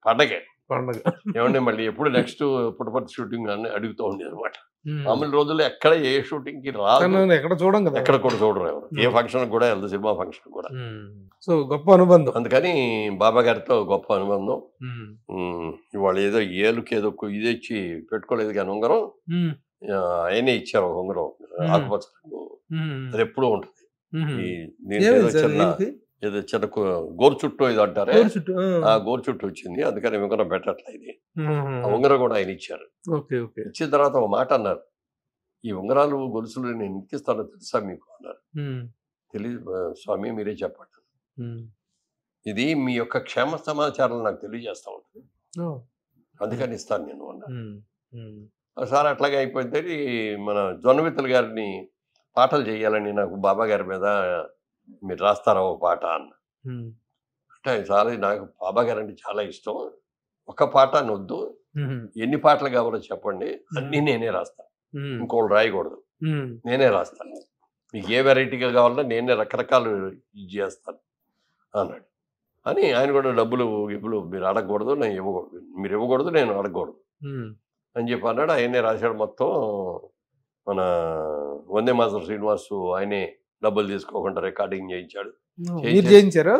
పండగే పండగ ఏమండి మళ్ళీ ఎప్పుడు నెక్స్ట్ పుట్టపర్తి షూటింగ్ అని అడుగుతూ ఉండేది అనమాట మామూలు రోజుల్లో ఎక్కడ ఏ షూటింగ్ కి రాదు ఎక్కడ చూడం కదా ఎక్కడ కూడా చూడరు ఎవరు ఏ ఫంక్షన్ కూడా వెళ్తారు సినిమా ఫంక్షన్ కూడా సో గొప్ప అనుబంధం అందుకని బాబా గారితో గొప్ప అనుబంధం ఇవాళ ఏదో ఏలుకి ఏదో ఇది ఇచ్చి పెట్టుకోలేదు కానీ ఉంగరం ఆయనే ఇచ్చారు ఉంగరం ఆకుపచ్చ అది ఎప్పుడూ ఉంటుంది చిన్న ఏదో చిన్న గోరు చుట్టూ ఇది అంటారే ఆ గోరు చుట్టూ వచ్చింది అందుకని ఉంగరం పెట్టట్లే ఇది ఆ ఉంగరం కూడా ఆయన ఇచ్చారు ఇచ్చిన తర్వాత ఒక మాట అన్నారు ఈ ఉంగరాలు గొలుసులు నేను ఇంకిస్తానో తెలుసా మీకు అన్నారు తెలియదు స్వామి మీరే చెప్పండి ఇది మీ యొక్క క్షేమ సమాచారాలు నాకు తెలియజేస్తా ఉంటుంది అందుకని ఇస్తాను నేను అన్నా సార్ అట్లాగే అయిపోయింది మన జొన్నవిత్తుల గారిని పాటలు చేయాలని నాకు బాబా గారి మీద మీరు రాస్తారా ఒక పాట అన్న అంటే సార్ నాకు బాబా గారు అంటే చాలా ఇష్టం ఒక పాట వద్దు ఎన్ని పాటలు కావాలో చెప్పండి అన్ని నేనే రాస్తాను ఇంకోళ్ళు రాయకూడదు నేనే రాస్తాను మీకు ఏ వెరైటీగా కావాలన్నా నేనే రకరకాలు ఇది చేస్తాను అన్నాడు అని ఆయన కూడా డబ్బులు ఇప్పుడు మీరు అడగకూడదు నేను ఇవ్వకూడదు మీరు ఇవ్వకూడదు నేను అడగకూడదు అని చెప్పి అన్నాడు ఆయనే రాశాడు మొత్తం మన వందే మాస్టర్ శ్రీనివాసు ఆయనే డబ్బులు తీసుకోకుండా రికార్డింగ్ చేయించాడు చేయించారు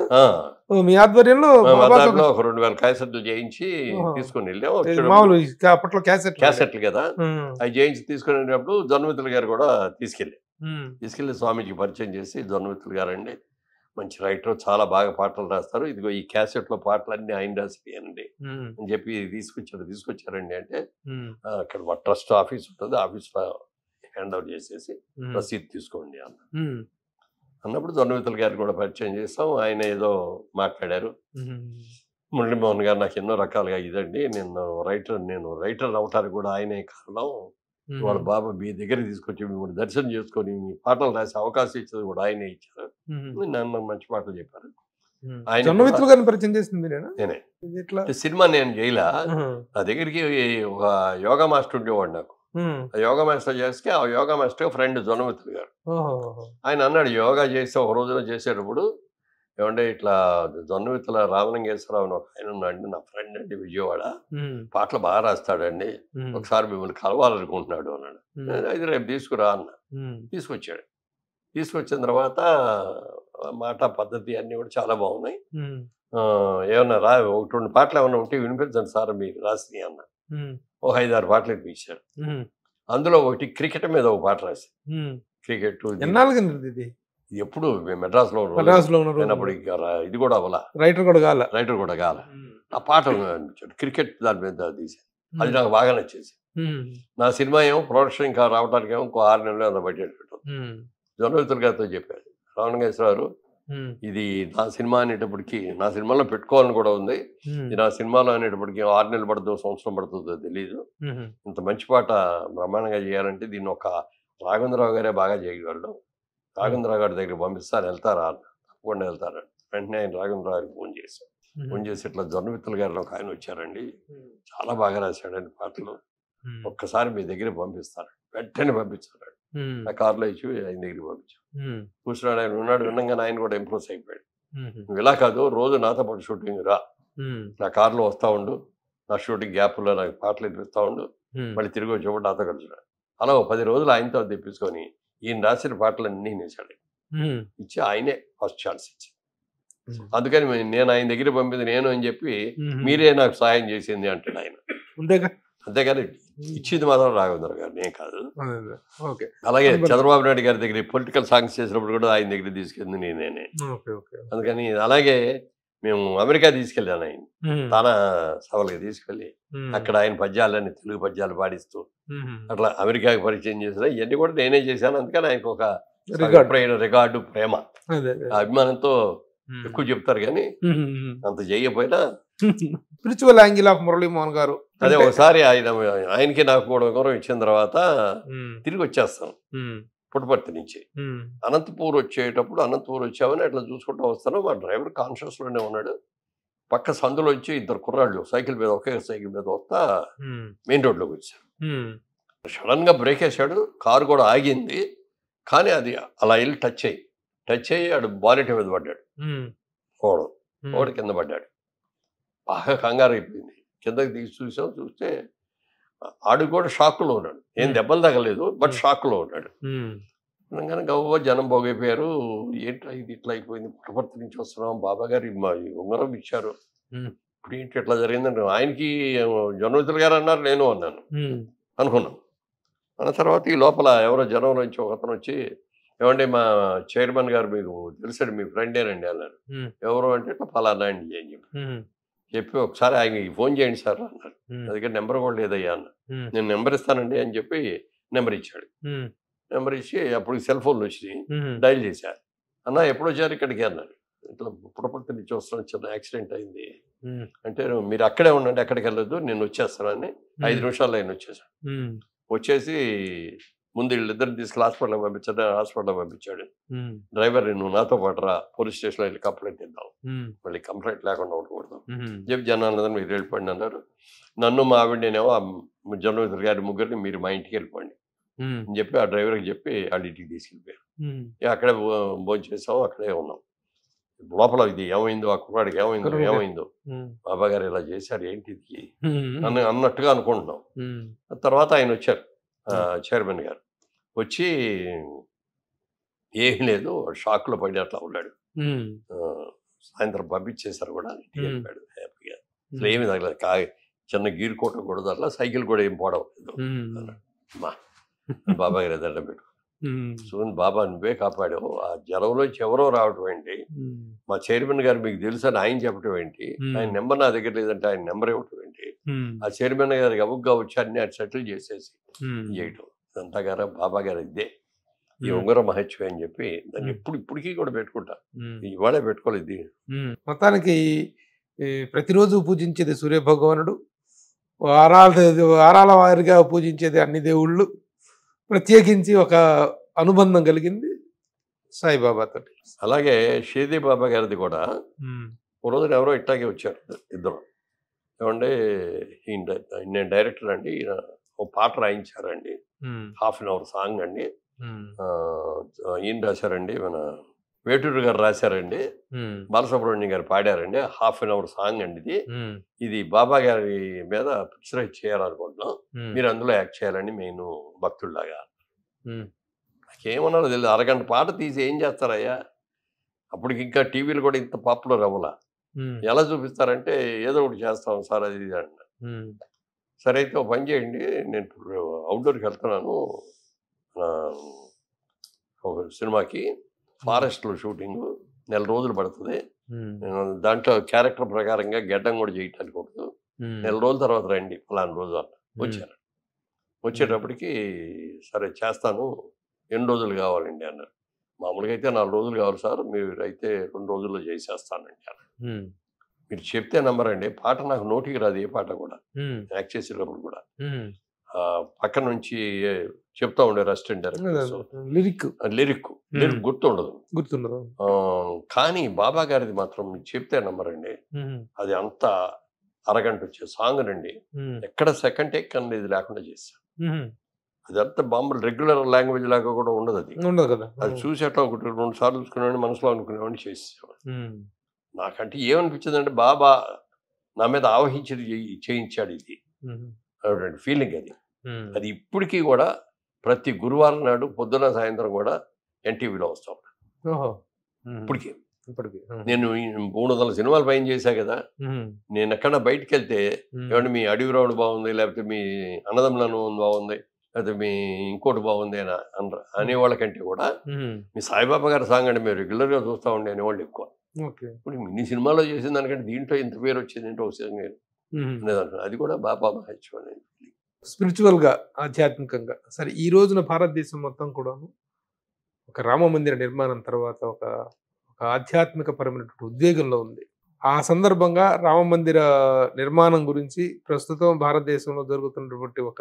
మీ ఆధ్వర్యంలో ఒక రెండు వేల క్యాసెట్లు చేయించి తీసుకుని వెళ్ళాము క్యాసెట్ కదా అవి చేయించి తీసుకుని వెళ్ళినప్పుడు జొన్నమిత్రులు గారు కూడా తీసుకెళ్ళి తీసుకెళ్లి స్వామీజీకి పరిచయం చేసి జన్మిత్రులు గారు అండి మంచి రైటర్ చాలా బాగా పాటలు రాస్తారు ఇదిగో ఈ క్యాసెట్ లో పాటలు అన్ని ఆయన రాసిపోయానండి అని చెప్పి తీసుకొచ్చారు తీసుకొచ్చారండి అంటే అక్కడ ట్రస్ట్ ఆఫీస్ ఉంటుంది ఆఫీస్ లో హ్యాండ్ అవుట్ చేసేసి రసీద్ తీసుకోండి అన్న అన్నప్పుడు దొన్నవితల గారు కూడా పరిచయం చేస్తాం ఆయన ఏదో మాట్లాడారు మురళీమోహన్ గారు నాకు ఎన్నో రకాలుగా ఇదండి నేను రైటర్ నేను రైటర్ అవటానికి కూడా ఆయనే కారణం వాళ్ళ బాబు మీ దగ్గర తీసుకొచ్చి మిమ్మల్ని దర్శనం చేసుకొని మీ పాటలు రాసే అవకాశం ఇచ్చేది కూడా ఆయనే ఇచ్చారు నన్ను మంచి పాటలు చెప్పారు సినిమా నేను చేయలే నా దగ్గరికి ఒక యోగా మాస్టర్ ఉండేవాడు నాకు యోగ మాస్టర్ చేస్తే ఆ యోగ మాస్టర్ ఫ్రెండ్ జ్వనమిత్రుడు గారు ఆయన అన్నాడు యోగా చేస్తే ఒక రోజున చేసేటప్పుడు ఏమంటే ఇట్లా జొన్నవిత్తల రామలింగేశ్వరరావు ఒక ఆయన ఉన్నాడు నా ఫ్రెండ్ అండి విజయవాడ పాటలు బాగా రాస్తాడండి ఒకసారి మిమ్మల్ని కలవాలనుకుంటున్నాడు అన్నాడు అయితే రేపు తీసుకురా అన్న తీసుకొచ్చాడు తీసుకొచ్చిన తర్వాత మాట పద్ధతి అన్నీ కూడా చాలా బాగున్నాయి ఏమన్నా రా ఒకటి రెండు పాటలు ఏమన్నా ఉంటే వినిపించండి సార్ మీరు రాసి అన్న ఓ ఐదారు పాటలు వినిపించారు అందులో ఒకటి క్రికెట్ మీద ఒక పాట రాసి క్రికెట్ ఇది ఎప్పుడు మెడ్రాస్లో మెడ్రాస్లో ఉన్నప్పుడు ఇది కూడా అవలా రైటర్ కూడా కాల రైటర్ కూడా కాల ఆ పాట అనిపించాడు క్రికెట్ దాని మీద తీసాను అది నాకు బాగా నచ్చేసి నా సినిమా ఏమో ప్రొడక్షన్ ఇంకా రావడానికి ఏమో ఇంకో ఆరు నెలలు అంత బడ్జెట్ పెట్టాను జర్నలిస్టుల గారితో చెప్పాడు రావణ గారు ఇది నా సినిమా అనేటప్పటికి నా సినిమాలో పెట్టుకోవాలని కూడా ఉంది ఇది నా సినిమాలో అనేటప్పటికి ఆరు నెలలు పడుతుందో సంవత్సరం పడుతుందో తెలియదు ఇంత మంచి పాట బ్రహ్మాండంగా చేయాలంటే దీన్ని ఒక రాఘవేంద్రరావు గారే బాగా చేయగలడు రాఘవేంద్రరావు గారి దగ్గర పంపిస్తారు వెళ్తారా తప్పకుండా వెళ్తారా వెంటనే ఆయన రాఘవేంద్రరావు గారికి ఫోన్ చేశాను ఫోన్ చేసి ఇట్లా జొన్నవిత్తుల గారు ఒక ఆయన వచ్చారండి చాలా బాగా రాశాడు ఆయన పాటలు ఒక్కసారి మీ దగ్గరే పంపిస్తారు వెంటనే పంపించారు ఆ కార్లో ఇచ్చి ఆయన దగ్గరికి పంపించాం కూర్చున్నాడు ఆయన ఉన్నాడు విన్నంగా ఆయన కూడా ఇంప్రెస్ అయిపోయాడు నువ్వు ఇలా కాదు రోజు నాతో పాటు షూటింగ్ రా నా కార్లో వస్తా ఉండు నా షూటింగ్ గ్యాప్లో నాకు పాటలు వినిపిస్తూ ఉండు మళ్ళీ తిరిగి వచ్చేప్పుడు నాతో కలిసినాడు అలా పది రోజులు ఆయనతో తెప్పించుకొని ఈయన రాసిన పాటలు అన్ని నేసాడు ఇచ్చి ఆయనే ఫస్ట్ ఛాన్స్ ఇచ్చి అందుకని నేను ఆయన దగ్గర పంపింది నేను అని చెప్పి మీరే నాకు సహాయం చేసింది అంటాడు ఆయన అంతేగాని ఇచ్చింది మాత్రం రాఘవేంద్ర గారు నేను కాదు ఓకే అలాగే చంద్రబాబు నాయుడు గారి దగ్గర పొలిటికల్ సాంగ్స్ చేసినప్పుడు కూడా ఆయన దగ్గర తీసుకెళ్ళింది నేనేనే అందుకని అలాగే మేము అమెరికా తీసుకెళ్ళాను ఆయన తన సభలకి తీసుకెళ్ళి అక్కడ ఆయన పద్యాలన్నీ తెలుగు పద్యాలు పాడిస్తూ అట్లా అమెరికాకి పరిచయం చేసిన ఇవన్నీ కూడా నేనే చేశాను అందుకని ఆయనకు ఒక రికార్డు ప్రేమ అభిమానంతో ఎక్కువ చెప్తారు కానీ అంత చేయకపోయినా స్పిరిచువల్ యాంగిల్ ఆఫ్ మురళీమోహన్ గారు అదే ఒకసారి ఆయన ఆయనకి నాకు కూడా గౌరవం ఇచ్చిన తర్వాత తిరిగి వచ్చేస్తాను పుట్టపర్తి నుంచి అనంతపూర్ వచ్చేటప్పుడు అనంతపూర్ వచ్చామని అట్లా చూసుకుంటూ వస్తాను మా డ్రైవర్ కాన్షియస్లోనే ఉన్నాడు పక్క సందులో వచ్చి ఇద్దరు కుర్రాళ్ళు సైకిల్ మీద ఒకే సైకిల్ మీద వస్తా మెయిన్ రోడ్లోకి వచ్చారు గా బ్రేక్ వేసాడు కారు కూడా ఆగింది కానీ అది అలా వెళ్ళి టచ్ అయ్యి టచ్ అయ్యి ఆడు బాలెట్ మీద పడ్డాడు పోవడం ఒకటి కింద పడ్డాడు బాగా కంగారు అయిపోయింది కిందకి తీసి చూసాం చూస్తే ఆడు కూడా షాక్లో ఉన్నాడు ఏం దెబ్బలు తగలేదు బట్ షాక్లో ఉన్నాడు అనగానే గవ్వ జనం బాగైపోయారు ఏంటి ఇది ఇట్లా అయిపోయింది పుట్టపర్తి నుంచి వస్తున్నాం బాబా గారు మా ఉంగరం ఇచ్చారు ఇప్పుడు ఏంటి ఇట్లా జరిగిందండి ఆయనకి జనవితులు గారు అన్నారు నేను అన్నాను అనుకున్నాను అన్న తర్వాత ఈ లోపల ఎవరో జనం నుంచి ఒక అతను వచ్చి ఏమంటే మా చైర్మన్ గారు మీకు తెలుసండి మీ ఫ్రెండేనండి అన్నారు ఎవరు అంటే ఇట్లా ఫలానా అండి అని చెప్పి చెప్పి ఒకసారి ఆయన ఫోన్ చేయండి సార్ అన్నారు అందుకే నెంబర్ కూడా లేదయ్యా అన్న నేను నెంబర్ ఇస్తానండి అని చెప్పి నెంబర్ ఇచ్చాడు నెంబర్ ఇచ్చి అప్పుడు సెల్ ఫోన్లు వచ్చినాయి డైల్ చేశారు అన్న ఎప్పుడు వచ్చారు ఇక్కడికి అన్నాడు ఇట్లా పుట్టపక్క నుంచి వస్తాను చిన్న యాక్సిడెంట్ అయింది అంటే మీరు అక్కడే ఉండండి ఎక్కడికి వెళ్ళదు నేను వచ్చేస్తానని ఐదు నిమిషాలు ఆయన వచ్చేసాను వచ్చేసి ముందు వీళ్ళిద్దరిని తీసుకుని హాస్పిటల్కి పంపించాడు హాస్పిటల్కి పంపించాడు డ్రైవర్ నువ్వు నాతో పాటు రా పోలీస్ స్టేషన్లో వెళ్ళి కంప్లైంట్ ఇద్దాం మళ్ళీ కంప్లైంట్ లేకుండా ఉండకూడదు చెప్పి జనాలందరూ మీరు వెళ్ళిపోండి అన్నారు నన్ను మా ఆ జర్నలిస్ట్ గారి ముగ్గురిని మీరు మా ఇంటికి వెళ్ళిపోండి అని చెప్పి ఆ డ్రైవర్కి చెప్పి వాళ్ళ ఇంటికి తీసుకెళ్ళిపోయారు అక్కడే భోజనం చేసావు అక్కడే ఉన్నాం లోపల ఇది ఏమైందో ఆ కుర్రాడికి ఏమైందో ఏమైందో బాబా గారు ఇలా చేశారు ఏంటి అన్నట్టుగా అనుకుంటున్నాం తర్వాత ఆయన వచ్చారు చైర్మన్ గారు వచ్చి ఏం లేదు షాక్లో పడి అట్లా ఉన్నాడు సాయంత్రం పంపించేశారు కూడా ఇంటికి హ్యాపీగా అసలు ఏమి తగ్గలేదు కా చిన్న గీరుకోవటం కూడా అట్లా సైకిల్ కూడా ఏం పోవడం లేదు మా బాబా గారి దండం పెట్టు సూన్ బాబా నువ్వే కాపాడావు ఆ జలంలో ఎవరో రావటం ఏంటి మా చైర్మన్ గారు మీకు తెలుసు అని ఆయన చెప్పడం ఏంటి ఆయన నెంబర్ నా దగ్గర లేదంటే ఆయన నెంబర్ ఇవ్వటం ఏంటి ఆ చైర్మన్ గారికి అబుగ్గా వచ్చి అన్ని సెటిల్ చేసేసి చేయటం ఇదంతా బాబా గారు ఇదే ఈ ఉంగరం మహత్యం అని చెప్పి దాన్ని ఎప్పుడు ఇప్పటికీ కూడా పెట్టుకుంటా ఇవాళే పెట్టుకోలేదు మొత్తానికి ప్రతిరోజు పూజించేది సూర్య భగవానుడు వారాల వారాల వారిగా పూజించేది అన్ని దేవుళ్ళు ప్రత్యేకించి ఒక అనుబంధం కలిగింది సాయిబాబాతో అలాగే షేదీ బాబా గారిది కూడా ఓ రోజున ఎవరో ఇట్టాగే వచ్చారు ఇద్దరు ఏమంటే నేను డైరెక్టర్ అండి ఓ పాట రాయించారండి హాఫ్ అన్ అవర్ సాంగ్ అండి ఈయన రాశారండి మన వేటూరు గారు రాశారండి బాలసుబ్రహ్మణ్యం గారు పాడారండి హాఫ్ అన్ అవర్ సాంగ్ అండి ఇది ఇది బాబా గారి మీద పిక్చర్ చేయాలనుకుంటున్నాం మీరు అందులో యాక్ట్ చేయాలని నేను భక్తుల్లాగా నాకేమన్నారో తెలియదు అరగంట పాట తీసి ఏం చేస్తారయ్యా అప్పటికి ఇంకా టీవీలు కూడా ఇంత పాపులర్ అవ్వలా ఎలా చూపిస్తారంటే ఏదో ఒకటి చేస్తాం సార్ అది ఇది సరే అయితే ఒక పని చేయండి నేను అవుట్డోర్కి వెళ్తున్నాను ఒక సినిమాకి ఫారెస్ట్లో షూటింగ్ నెల రోజులు పడుతుంది నేను దాంట్లో క్యారెక్టర్ ప్రకారంగా గెడ్డం కూడా చేయటానికి కూడదు నెల రోజుల తర్వాత రండి ఫలానా రోజు అన్న వచ్చారు వచ్చేటప్పటికి సరే చేస్తాను ఎన్ని రోజులు కావాలండి అన్నారు మామూలుగా అయితే నాలుగు రోజులు కావాలి సార్ మీరు అయితే రెండు రోజుల్లో చేసేస్తానండి అన్నారు మీరు చెప్తే నమ్మరండి పాట నాకు నోటికి రాదు ఏ పాట కూడా యాక్ట్ చేసేటప్పుడు కూడా పక్క నుంచి చెప్తా ఉండే రెస్ట్ లిరిక్ లిరిక్ లిరిక్ గుర్తుండదు గుర్తుండదు కానీ బాబా గారిది మాత్రం చెప్తే నమ్మరండి అది అంత అరగంట వచ్చే సాంగ్ రండి ఎక్కడ సెకండ్ టేక్ అనేది లేకుండా అది అదంతా బాంబులు రెగ్యులర్ లాంగ్వేజ్ లాగా కూడా ఉండదు అది ఉండదు కదా అది చూసేట ఒకటి రెండు సార్లు చూసుకునేవాడిని మనసులో అనుకునేవాడిని చేసేవాడు నాకంటే ఏమనిపించిందంటే బాబా నా మీద ఆవహించి చేయించాడు ఇది అటువంటి ఫీలింగ్ అది అది ఇప్పటికీ కూడా ప్రతి గురువారం నాడు పొద్దున సాయంత్రం కూడా ఎన్టీవీలో వస్తూ ఉంటాను ఇప్పటికీ ఇప్పటికి నేను మూడు వందల సినిమాలు పైన చేశా కదా నేను ఎక్కడ బయటకు వెళ్తే ఏమంటే మీ అడవి రావుడు బాగుంది లేకపోతే మీ అన్నదమ్లను బాగుంది లేకపోతే మీ ఇంకోటి బాగుంది అని అనే వాళ్ళకంటే కూడా మీ సాయిబాబా గారి సాంగ్ అంటే మేము రెగ్యులర్గా చూస్తూ ఉండే అనేవాళ్ళు ఎక్కువ ఇప్పుడు ఇన్ని సినిమాలో చేసిన దానికంటే దీంట్లో ఇంత పేరు వచ్చింది ఏంటో నేను అది కూడా బాబా మహత్యం స్పిరిచువల్ స్పిరిచువల్గా ఆధ్యాత్మికంగా సరే ఈ రోజున భారతదేశం మొత్తం కూడా ఒక రామ మందిర నిర్మాణం తర్వాత ఒక ఒక ఆధ్యాత్మిక పరమైనటువంటి ఉద్వేగంలో ఉంది ఆ సందర్భంగా రామ మందిర నిర్మాణం గురించి ప్రస్తుతం భారతదేశంలో జరుగుతున్నటువంటి ఒక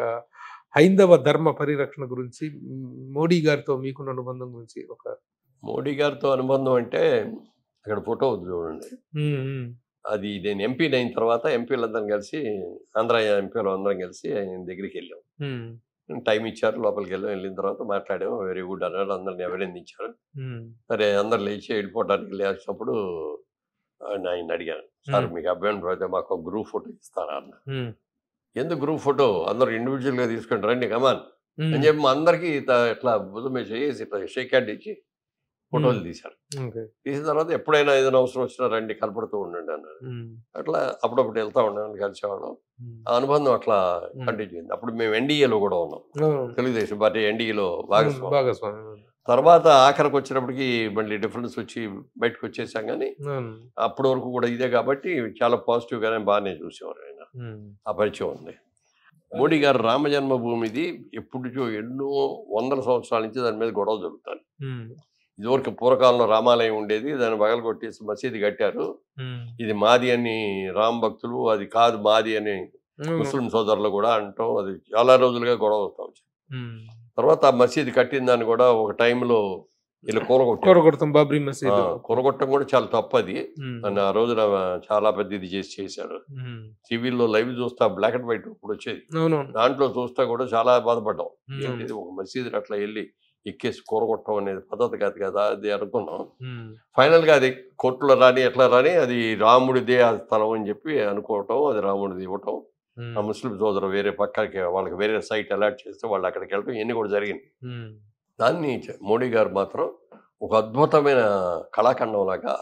హైందవ ధర్మ పరిరక్షణ గురించి మోడీ గారితో మీకున్న అనుబంధం గురించి ఒక మోడీ గారితో అనుబంధం అంటే అక్కడ ఫోటో ఉంది చూడండి అది నేను ఎంపీని అయిన తర్వాత ఎంపీలందరం కలిసి ఆంధ్ర ఎంపీలు అందరం కలిసి ఆయన దగ్గరికి వెళ్ళాం టైం ఇచ్చారు లోపలికి వెళ్ళాం వెళ్ళిన తర్వాత మాట్లాడాము వెరీ గుడ్ అన్నాడు అందరిని అభినందించారు సరే అందరు లేచి వెళ్ళిపోవడానికి లేచినప్పుడు ఆయన అడిగాను సార్ మీకు అభ్యర్థం అయితే మాకు ఒక గ్రూప్ ఫోటో ఇస్తారా అన్న ఎందుకు గ్రూప్ ఫోటో అందరు ఇండివిజువల్గా తీసుకుంటారండి కమాన్ అని చెప్పి మా అందరికీ ఇట్లా బుధమే చేసి ఇట్లా షేక్ హ్యాండ్ ఇచ్చి ఫోటోలు తీశారు తీసిన తర్వాత ఎప్పుడైనా ఏదైనా అవసరం వచ్చినా రండి కనపడుతూ ఉండండి అన్నారు అట్లా అప్పుడప్పుడు వెళ్తా ఉండేవాడిని కలిసేవాళ్ళం ఆ అనుబంధం అట్లా కంటిన్యూ అయింది అప్పుడు మేము ఎన్డీఏలో కూడా ఉన్నాం తెలుగుదేశం పార్టీ ఎన్డీఏలో భాగస్వామి తర్వాత ఆఖరికి వచ్చినప్పటికి మళ్ళీ డిఫరెన్స్ వచ్చి బయటకు వచ్చేసాం కానీ అప్పటి వరకు కూడా ఇదే కాబట్టి చాలా పాజిటివ్గానే బాగానే చూసేవారు ఆయన ఆ పరిచయం ఉంది మోడీ గారు రామ జన్మభూమిది ఎప్పటికో ఎన్నో వందల సంవత్సరాల నుంచి దాని మీద గొడవ జరుగుతాయి ఇదివరకు పూర్వకాలంలో రామాలయం ఉండేది దాన్ని పగల కొట్టేసి మసీదు కట్టారు ఇది మాది అని రామ్ భక్తులు అది కాదు మాది అని ముస్లిం సోదరులు కూడా అంటాం అది చాలా రోజులుగా గొడవ వస్తూ తర్వాత ఆ మసీదు కట్టిన దాన్ని కూడా ఒక టైంలో ఇలా కూరగొట్టం బాబ్రీ మసీద్ కూరగొట్టం కూడా చాలా తప్పది అని ఆ రోజున చాలా పెద్ద ఇది చేసి చేశారు టీవీలో లైవ్ చూస్తా బ్లాక్ అండ్ వైట్ ఇప్పుడు వచ్చేది దాంట్లో చూస్తా కూడా చాలా బాధపడ్డాం ఒక మసీదు అట్లా వెళ్ళి ఎక్కేసి కూరగొట్టడం అనేది పద్ధతి కాదు కదా అది అనుకున్నాం ఫైనల్గా అది కోర్టులో రాని ఎట్లా రాని అది రాముడిదే ఆ స్థలం అని చెప్పి అనుకోవటం అది రాముడిది ఇవ్వటం ఆ ముస్లిం సోదరు వేరే పక్కకి వాళ్ళకి వేరే సైట్ అలాట్ చేస్తే వాళ్ళు అక్కడికి వెళ్ళటం ఇవన్నీ కూడా జరిగింది దాన్ని మోడీ గారు మాత్రం ఒక అద్భుతమైన కళాఖండంలాగా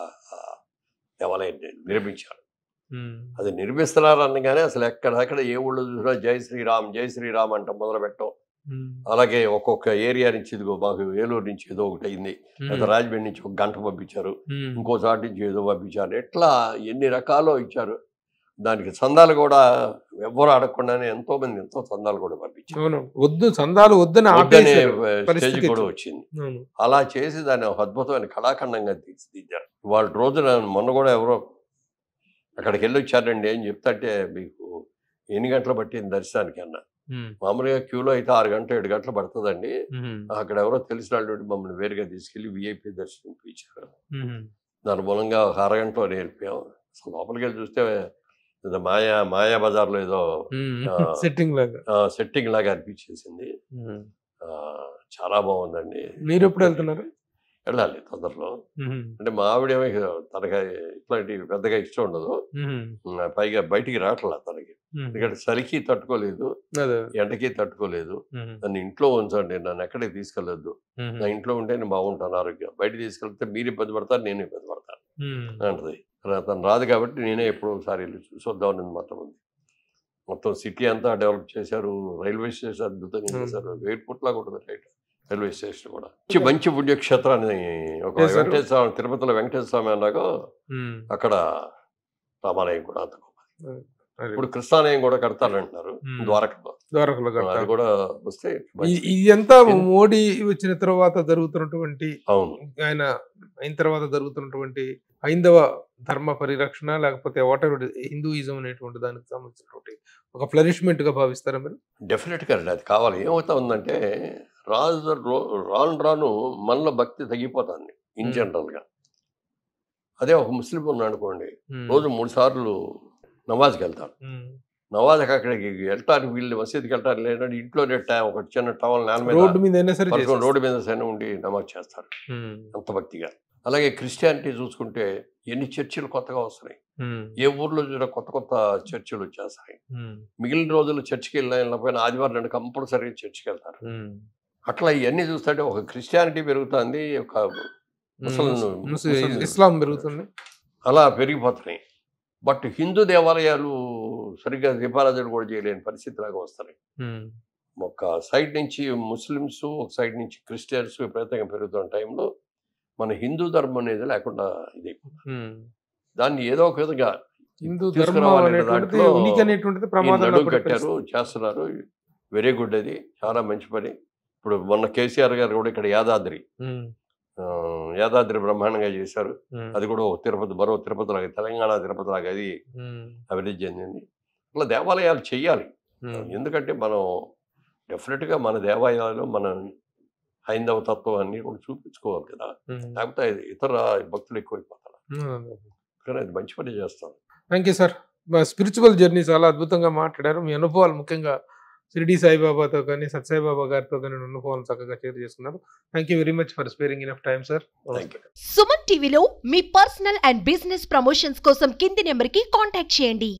దేవాలయం నిర్మించారు అది నిర్మిస్తున్నారు అనగానే అసలు ఎక్కడెక్కడ ఏ ఊళ్ళో చూసినా జై శ్రీరామ్ జై శ్రీరామ్ అంట మొదలు పెట్టడం అలాగే ఒక్కొక్క ఏరియా నుంచి ఇదిగో మాకు ఏలూరు నుంచి ఏదో ఒకటి అయింది లేదా రాజమండ్రి నుంచి ఒక గంట పంపించారు ఇంకో నుంచి ఏదో పంపించారు ఎట్లా ఎన్ని రకాలు ఇచ్చారు దానికి చందాలు కూడా ఎవ్వరు అడగకుండానే ఎంతో మంది ఎంతో చందాలు కూడా పంపించారు వద్దు చందాలు వద్దని స్టేజ్ కూడా వచ్చింది అలా చేసి దాన్ని అద్భుతమైన కళాఖండంగా తీర్చిదిద్దారు వాళ్ళ రోజున మొన్న కూడా ఎవరో అక్కడికి వెళ్ళి వచ్చారండి ఏం చెప్తాంటే మీకు ఎన్ని గంటలు పట్టింది దర్శనానికి అన్నా మామూలుగా క్యూలో అయితే ఆరు గంటలు ఏడు గంటలు పడుతుందండి అక్కడ ఎవరో తెలిసిన మమ్మల్ని వేరుగా తీసుకెళ్లి విఐపి దర్శనం ఇచ్చారు దాని మూలంగా ఒక అరగంటలో నేర్పాం లోపలికి వెళ్ళి చూస్తే మాయా మాయా బజార్ బజార్లో ఏదో సెట్టింగ్ లాగా సెట్టింగ్ లాగా అనిపించేసింది చాలా బాగుందండి మీరు ఎప్పుడు వెళ్తున్నారు వెళ్ళాలి తొందరలో అంటే మా ఆవిడేమో తనకి ఇట్లాంటి పెద్దగా ఇష్టం ఉండదు పైగా బయటికి రావట్లా తనకి ఎందుకంటే చలికి తట్టుకోలేదు ఎండకి తట్టుకోలేదు నన్ను ఇంట్లో ఉంచండి నన్ను ఎక్కడికి తీసుకెళ్ళొద్దు నా ఇంట్లో ఉంటే నేను బాగుంటాను ఆరోగ్యం బయట తీసుకెళ్తే మీరు ఇబ్బంది పడతారు నేను ఇబ్బంది పడతాను అంటది తను రాదు కాబట్టి నేనే ఎప్పుడో ఒకసారి చూద్దాం అని మొత్తం ఉంది మొత్తం సిటీ అంతా డెవలప్ చేశారు రైల్వే స్టేషన్ అద్భుతంగా చేశారు ఎయిర్పోర్ట్ లాగా ఉంటుంది రైట్ రైల్వే స్టేషన్ కూడా మంచి మంచి పుణ్యక్షేత్రాన్ని ఒక వెంకటేశ్వర స్వామి తిరుపతిలో వెంకటేశ్వర స్వామి అన్నాకో అక్కడ రామాలయం కూడా అంత గొప్పది ఇప్పుడు కృష్ణాలయం కూడా అంటున్నారు ద్వారకలో ద్వారకలో అది కూడా వస్తే ఇదంతా మోడీ వచ్చిన తర్వాత జరుగుతున్నటువంటి అవును ఆయన అయిన తర్వాత జరుగుతున్నటువంటి హైందవ ధర్మ పరిరక్షణ లేకపోతే వాటర్ హిందూయిజం అనేటువంటి దానికి సంబంధించినటువంటి ఒక గా భావిస్తారా మీరు డెఫినెట్ గా అది కావాలి ఏమవుతా ఉందంటే రాజు రాను రాను మనలో భక్తి తగ్గిపోతుంది ఇన్ గా అదే ఒక ముస్లిం ఉన్నాడు అనుకోండి రోజు మూడు సార్లు నవాజ్కి వెళ్తాను నమాజ్ అక్కడికి వెళ్తాను వీళ్ళు మసీద్కి వెళ్తారు లేదంటే ఇంట్లోనే ఒక చిన్న టవల్ నేల మీద రోడ్డు మీద రోడ్డు మీద సైనా ఉండి నమాజ్ చేస్తారు అంత భక్తిగా అలాగే క్రిస్టియానిటీ చూసుకుంటే ఎన్ని చర్చిలు కొత్తగా వస్తున్నాయి ఏ ఊర్లో చూడ కొత్త కొత్త చర్చిలు వచ్చేస్తాయి మిగిలిన రోజులు చర్చికి వెళ్ళిన ఆదివారం రెండు కంపల్సరీ చర్చికి వెళ్తారు అట్లా ఇవన్నీ చూస్తుంటే ఒక క్రిస్టియానిటీ పెరుగుతుంది ఒక ఇస్లాం పెరుగుతుంది అలా పెరిగిపోతున్నాయి బట్ హిందూ దేవాలయాలు సరిగ్గా రిపాలజన్ కూడా చేయలేని పరిస్థితి లాగా వస్తున్నాయి ఒక సైడ్ నుంచి ముస్లిమ్స్ ఒక సైడ్ నుంచి క్రిస్టియన్స్ విపరీతంగా పెరుగుతున్న టైంలో మన హిందూ ధర్మం అనేది లేకుండా ఇది దాన్ని ఏదో ఒక విధంగా హిందూ కట్టారు చేస్తున్నారు వెరీ గుడ్ అది చాలా మంచి పని ఇప్పుడు మొన్న కేసీఆర్ గారు కూడా ఇక్కడ యాదాద్రి యాదాద్రి బ్రహ్మాండంగా చేశారు అది కూడా తిరుపతి బరో తిరుపతి లాగా తెలంగాణ తిరుపతి లాగా అది అభివృద్ధి చెందింది అట్లా దేవాలయాలు చేయాలి ఎందుకంటే మనం డెఫినెట్గా మన దేవాలయాలు మన హైందవ తత్వం అన్ని కూడా చూపించుకోవాలి కదా లేకపోతే ఇతర భక్తులు ఎక్కువైపోతారు కానీ అది మంచి పని చేస్తాను thank you sir spiritual journey చాలా అద్భుతంగా మాట్లాడారు మీ అనుభవాలు ముఖ్యంగా షిరిడి సాయిబాబాతో కానీ సత్సాయిబాబా గారితో కానీ ఉన్న ఫోన్ చక్కగా షేర్ చేసుకున్నారు thank you very much for sparing in time sir Suman టీవీలో మీ పర్సనల్ అండ్ బిజినెస్ ప్రమోషన్స్ కోసం కింది నెంబర్కి కాంటాక్ట్ చేయండి